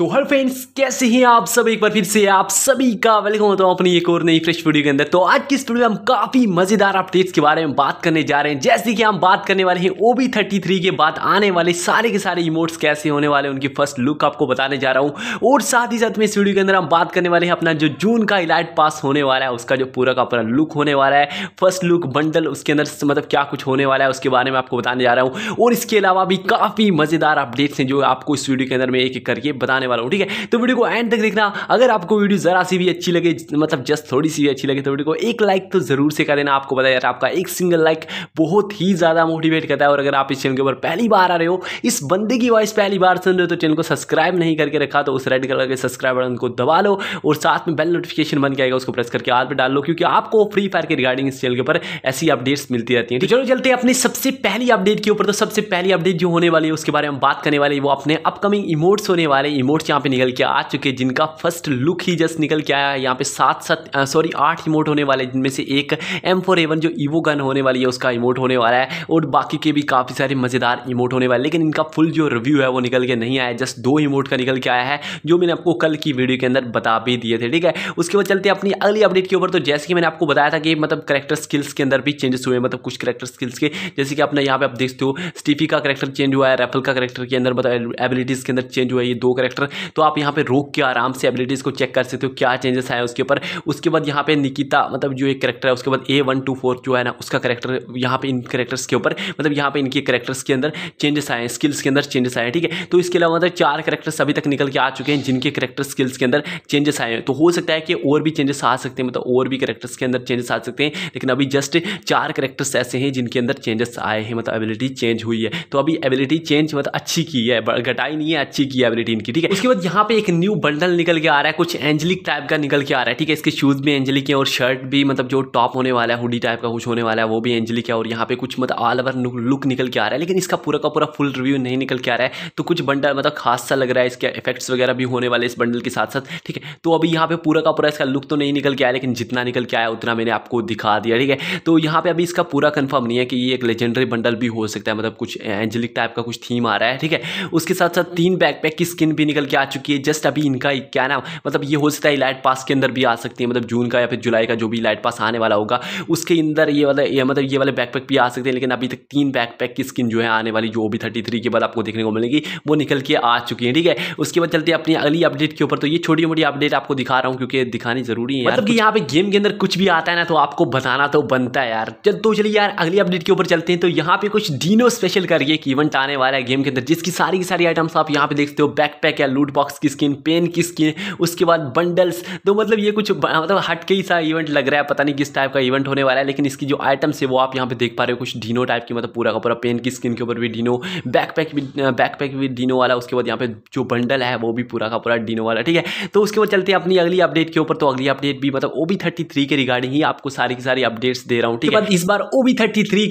तो हर फ्रेंड्स कैसे हैं आप सब एक बार फिर से आप सभी का वेलकम होता हूं अपनी एक और नई फ्रेश वीडियो के अंदर तो आज की इस वीडियो में हम काफ़ी मज़ेदार अपडेट्स के बारे में बात करने जा रहे हैं जैसे कि हम बात करने वाले हैं ओ बी थर्टी थ्री के बाद आने वाले सारे के सारे इमोट्स कैसे होने वाले उनकी फर्स्ट लुक आपको बताने जा रहा हूँ और साथ ही साथ में इस वीडियो के अंदर हम बात करने वाले हैं अपना जो जून का इलाइट पास होने वाला है उसका जो पूरा का पूरा लुक होने वाला है फर्स्ट लुक बंडल उसके अंदर मतलब क्या कुछ होने वाला है उसके बारे में आपको बताने जा रहा हूँ और इसके अलावा भी काफ़ी मज़ेदार अपडेट्स हैं जो आपको इस वीडियो के अंदर में एक एक करके बताने वाला हूँ ठीक है तो वीडियो को एंड तक देखना अगर आपको वीडियो ज़रा सी भी अच्छी लगे मतलब जस्ट थोड़ी सी भी अच्छी लगे तो वीडियो को एक लाइक तो ज़रूर से कर देना आपको पता यार आपका एक सिंगल लाइक बहुत ही ज़्यादा मोटिवेट करता है और अगर आप इस चैनल के ऊपर पहली बार आ रहे हो इस बंदे की वॉइस पहली बार सुन रहे हो तो चैनल को सब्सक्राइब नहीं करके रखा तो उस रेड कलर के सब्सक्राइब बटन को दबा लो और साथ में बेल नोटिफिकेशन बन के आएगा उसको प्रेस करके हाथ पर डाल लो क्योंकि आपको फ्री फायर के रिगार्डिंग इस चैनल के ऊपर ऐसी अपडेट्स मिलती रहती हैं तो चलो चलते अपनी सबसे पहली अपडेट के ऊपर तो सबसे पहली अपडेट जो होने वाली है उसके बारे में बात करने वाली वो अपने अपकमिंग इमोट्स होने वाले इमोट इमोट्स यहाँ पे निकल के आ चुके हैं जिनका फर्स्ट लुक ही जस्ट निकल के आया है यहाँ पे सात सात सॉरी आठ इमोट होने वाले जिनमें से एक एम फोर एवन जो ईवो गन होने वाली है उसका इमोट होने वाला है और बाकी के भी काफ़ी सारे मज़ेदार इमोट होने वाले लेकिन इनका फुल जो रिव्यू है वो निकल के नहीं आया जस्ट दो इमोट का निकल के आया है जो मैंने आपको कल की वीडियो के अंदर बता भी दिए थे ठीक है उसके बाद चलते अपनी अगली अपडेट के ऊपर तो जैसे कि मैंने आपको बताया था कि मतलब करेक्टर स्किल्स के अंदर भी चेंजेस हुए मतलब कुछ करेक्टर स्किल्स के जैसे कि अपने यहाँ पे आप देखते हो स्टीफी का करेक्टर चेंज हुआ है रेफल का करेक्टर के अंदर मतलब एबिलिटीज़ के अंदर चेंज हुआ है ये दो करेक्टर कैरेक्टर तो आप यहाँ पे रोक के आराम से एबिलिटीज़ को चेक कर सकते हो क्या चेंजेस आए उसके ऊपर उसके बाद यहाँ पे निकिता मतलब जो एक करेक्टर है उसके बाद ए वन टू फोर जो है ना उसका करेक्टर यहाँ पे इन करेक्टर्स के ऊपर मतलब यहाँ पे इनके करेक्टर्स के अंदर चेंजेस आए हैं स्किल्स के अंदर चेंजेस आए हैं ठीक है तो इसके अलावा मतलब चार करेक्टर्स अभी तक निकल के आ चुके हैं जिनके करेक्टर स्किल्स के अंदर चेंजेस आए हैं तो हो सकता है कि और भी चेंजेस आ सकते हैं मतलब और भी करेक्टर्स के अंदर चेंजेस आ सकते हैं लेकिन अभी जस्ट चार करेक्टर्स ऐसे हैं जिनके अंदर चेंजेस आए हैं मतलब एबिलिटी चेंज हुई है तो अभी एबिलिटी चेंज मतलब अच्छी की है घटाई नहीं है अच्छी की है एबिलिटी इनकी ठीक है उसके बाद यहाँ पे एक न्यू बंडल निकल के आ रहा है कुछ एंजलिक टाइप का निकल के आ रहा है ठीक है इसके शूज़ भी एंजलिक है और शर्ट भी मतलब जो टॉप होने वाला है हुडी टाइप का कुछ होने वाला है वो भी एंजलिक है और यहाँ पे कुछ मतलब ऑल ओवर लुक निकल के आ रहा है लेकिन इसका पूरा का पूरा फुल रिव्यू नहीं निकल के आ रहा है तो कुछ बंडल मतलब खास सा लग रहा है इसके इफेक्ट्स वगैरह भी होने वाले इस बंडल के साथ साथ ठीक है तो अभी यहाँ पे पूरा का पूरा इसका लुक तो नहीं निकल के आया लेकिन जितना निकल के आया उतना मैंने आपको दिखा दिया ठीक है तो यहाँ पे अभी इसका पूरा कन्फर्म नहीं है कि ये एक लेजेंडरी बंडल भी हो सकता है मतलब कुछ एंजलिक टाइप का कुछ थीम आ रहा है ठीक है उसके साथ साथ तीन बैकपैक की स्किन भी निकल निकल के आ चुकी है जस्ट अभी इनका क्या नाम मतलब ये हो सकता है लाइट पास के अंदर भी आ सकती है मतलब जून का या फिर जुलाई का जो भी लाइट पास आने वाला होगा उसके अंदर ये वाला ये मतलब ये वाले बैकपैक भी आ सकते हैं लेकिन अभी तक तीन बैकपैक की स्किन जो है आने वाली जो भी थर्टी के बाद आपको देखने को मिलेगी वो निकल के आ चुकी है ठीक है उसके बाद चलते अपनी अगली अपडेट के ऊपर तो ये छोटी मोटी अपडेट आपको दिखा रहा हूँ क्योंकि दिखानी जरूरी है मतलब कि यहाँ पे गेम के अंदर कुछ भी आता है ना तो आपको बताना तो बनता है यार चल तो चलिए यार अगली अपडेट के ऊपर चलते हैं तो यहाँ पे कुछ डीनो स्पेशल करके एक इवेंट आने वाला है गेम के अंदर जिसकी सारी की सारी आइटम्स आप यहाँ पे देखते हो बैकपैक या लूट बॉक्स की स्किन पेन की स्किन उसके बाद बंडल्स तो मतलब ये कुछ मतलब हटके ही सा इवेंट लग रहा है पता नहीं किस टाइप का इवेंट होने वाला है लेकिन इसकी जो आइटम्स है वो आप यहाँ पे देख पा रहे हो कुछ डीनो टाइप की मतलब पूरा का पूरा पेन की स्किन के ऊपर भी डीनो बैकपैक भी बैकपैक भी डीनो वाला उसके बाद यहाँ पे जो बंडल है वो भी पूरा का पूरा डीनो वाला ठीक है तो उसके बाद चलते हैं अपनी अगली अपडेट के ऊपर तो अगली अपडेट भी मतलब ओ बी के रिगार्डिंग ही आपको सारी की सारी अपडेट्स दे रहा हूँ ठीक है इस बार ओ बी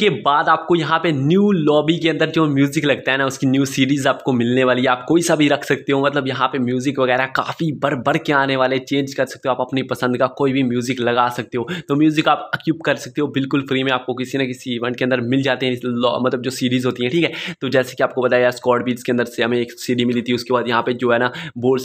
के बाद आपको यहाँ पे न्यू लॉबी के अंदर जो म्यूजिक लगता है ना उसकी न्यू सीरीज आपको मिलने वाली है आप कोई सा भी रख सकते हो मतलब यहाँ पे म्यूज़िक वगैरह काफ़ी बर बढ़ के आने वाले चेंज कर सकते हो आप अपनी पसंद का कोई भी म्यूज़िक लगा सकते हो तो म्यूज़िक आप अक्यूब कर सकते हो बिल्कुल फ्री में आपको किसी ना किसी इवेंट के अंदर मिल जाते हैं मतलब जो सीरीज़ होती हैं ठीक है तो जैसे कि आपको बताया स्कॉड बीच के अंदर से हमें एक सीडी मिली थी उसके बाद यहाँ पे जो है ना बोल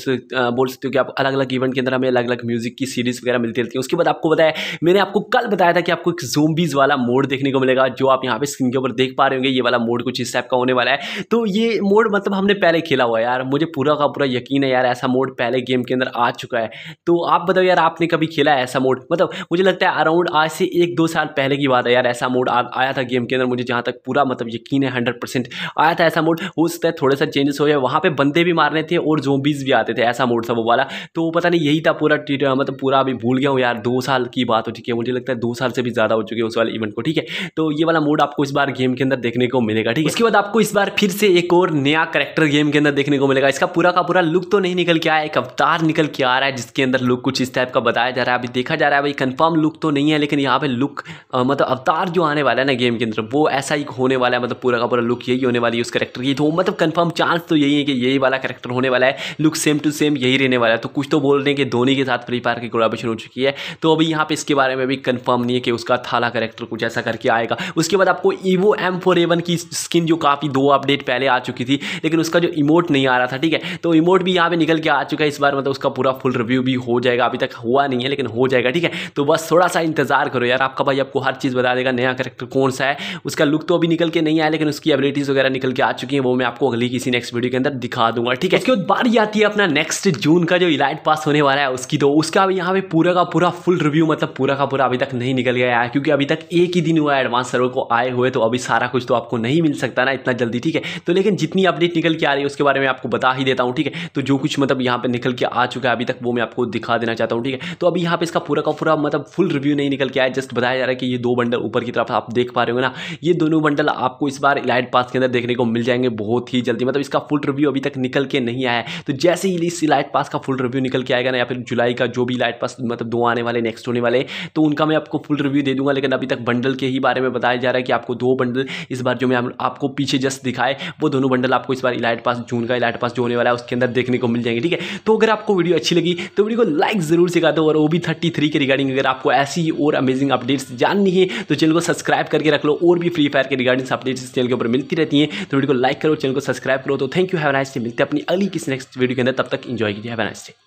बोल सकते हो कि आप अलग अलग इवेंट के अंदर हमें अलग अलग म्यूज़िक की सीरीज़ वगैरह मिलती रहती है उसके बाद आपको बताया मैंने आपको कल बताया था कि आपको एक जोम्बीज़ वाला मोड देखने को मिलेगा जो आप यहाँ पे स्क्रीन के ऊपर देख पा रहे होंगे ये वाला मोड कुछ इस टाइप का होने वाला है तो ये मोड मतलब हमने पहले खेला हुआ है यार मुझे पूरा का पूरा यकीन है यार ऐसा मोड पहले गेम के अंदर आ चुका है तो आप बताओ यार आपने कभी खेला है ऐसा मोड मतलब मुझे लगता है अराउंड आज से एक दो साल पहले की बात है यार ऐसा मोड आया था गेम के अंदर मुझे जहाँ तक पूरा मतलब यकीन है हंड्रेड परसेंट आया था ऐसा मोड हो सकता है थोड़ा सा चेंजेस हो गया वहाँ पर बंदे भी मारने थे और जोबीज भी आते थे ऐसा मोड था वो वाला तो पता नहीं यही था पूरा मतलब पूरा अभी भूल गया हूँ यार दो साल की बात हो चुकी है मुझे लगता है दो साल से भी ज़्यादा हो चुके हैं उस वाले इवेंट को ठीक है तो ये वाला मोड आपको इस बार गेम के अंदर देखने को मिलेगा ठीक है इसके बाद आपको इस बार फिर से एक और नया करेक्टर गेम के अंदर देखने को मिलेगा इसका पूरा पूरा लुक तो नहीं निकल के आया एक अवतार निकल के आ रहा है जिसके अंदर लुक कुछ इस टाइप का बताया जा रहा है अभी देखा जा रहा है भाई कंफर्म लुक तो नहीं है लेकिन यहाँ पे लुक मतलब अवतार जो आने वाला है ना गेम के अंदर वो ऐसा ही होने वाला है मतलब पूरा का पूरा लुक यही होने वाली है उस करेक्टर की तो मतलब कन्फर्म चांस तो यही है कि यही वाला करेक्टर होने वाला है लुक सेम टू सेम यही रहने वाला है तो कुछ तो बोल रहे हैं कि धोनी के साथ फ्री फायर की कोलाबेशन हो चुकी है तो अभी यहाँ पे इसके बारे में भी कन्फर्म नहीं है कि उसका थाला करेक्टर कुछ ऐसा करके आएगा उसके बाद आपको ईवो एम फोर एवन की स्किन जो काफ़ी दो अपडेट पहले आ चुकी थी लेकिन उसका जो इमोट नहीं आ रहा था ठीक है तो इमोट भी यहाँ पे निकल के आ चुका है इस बार मतलब उसका पूरा फुल रिव्यू भी हो जाएगा अभी तक हुआ नहीं है लेकिन हो जाएगा ठीक है तो बस थोड़ा सा इंतजार करो यार आपका भाई आपको हर चीज़ बता देगा नया करेक्टर कौन सा है उसका लुक तो अभी निकल के नहीं आया लेकिन उसकी एबिलिटीज़ वगैरह निकल के आ चुकी है वो मैं आपको अगली किसी नेक्स्ट वीडियो के अंदर दिखा दूंगा ठीक है उसके बाद ही आती है अपना नेक्स्ट जून का जो इलाइट पास होने वाला है उसकी तो उसका भी यहाँ पे पूरा का पूरा फुल रिव्यू मतलब पूरा का पूरा अभी तक नहीं निकल गया है क्योंकि अभी तक एक ही दिन हुआ है एडवांस सर्वर को आए हुए तो अभी सारा कुछ तो आपको नहीं मिल सकता ना इतना जल्दी ठीक है तो लेकिन जितनी अपडेट निकल के आ रही है उसके बारे में आपको बता ही देता हूँ हूँ ठीक है तो जो कुछ मतलब यहाँ पर निकल के आ चुका है अभी तक वो मैं आपको दिखा देना चाहता हूँ ठीक है तो अभी यहाँ पे इसका पूरा का पूरा मतलब फुल रिव्यू नहीं निकल के आया जस्ट बताया जा रहा है कि ये दो बंडल ऊपर की तरफ आप देख पा रहे हो ना ये दोनों बंडल आपको इस बार इलाइट पास के अंदर देखने को मिल जाएंगे बहुत ही जल्दी मतलब इसका फुल रिव्यू अभी तक निकल के नहीं आया है तो जैसे ही इस इलाइट पास का फुल रिव्यू निकल के आएगा ना या फिर जुलाई का जो भी इलाइट पास मतलब दो आने वाले नेक्स्ट होने वाले तो उनका मैं आपको फुल रिव्यू दे दूंगा लेकिन अभी तक बंडल के ही बारे में बताया जा रहा है कि आपको दो बंडल इस बार जो मैं आपको पीछे जस्ट दिखाए वो दोनों बंडल आपको इस बार इलाइट पास जून का इलाइट पास जो होने वाला है के अंदर देखने को मिल जाएंगे ठीक है तो अगर आपको वीडियो अच्छी लगी तो वीडियो को लाइक ज़रूर सिखा दो और ओबी थर्टी थ्री के रिगार्डिंग अगर आपको ऐसी और अमेजिंग अपडेट्स जाननी है तो चैनल को सब्सक्राइब करके रख लो और भी फ्री फायर के रिगार्डिंग अपडेट्स इस चैनल के ऊपर मिलती रहती है तो वीडियो को लाइक करो चैनल को सब्सक्राइब करो तो thank you have nice day मिलते हैं अपनी अली किसी नेक्स्ट वीडियो के अंदर तब तक इंजॉय कीजिए हैव नाइस डे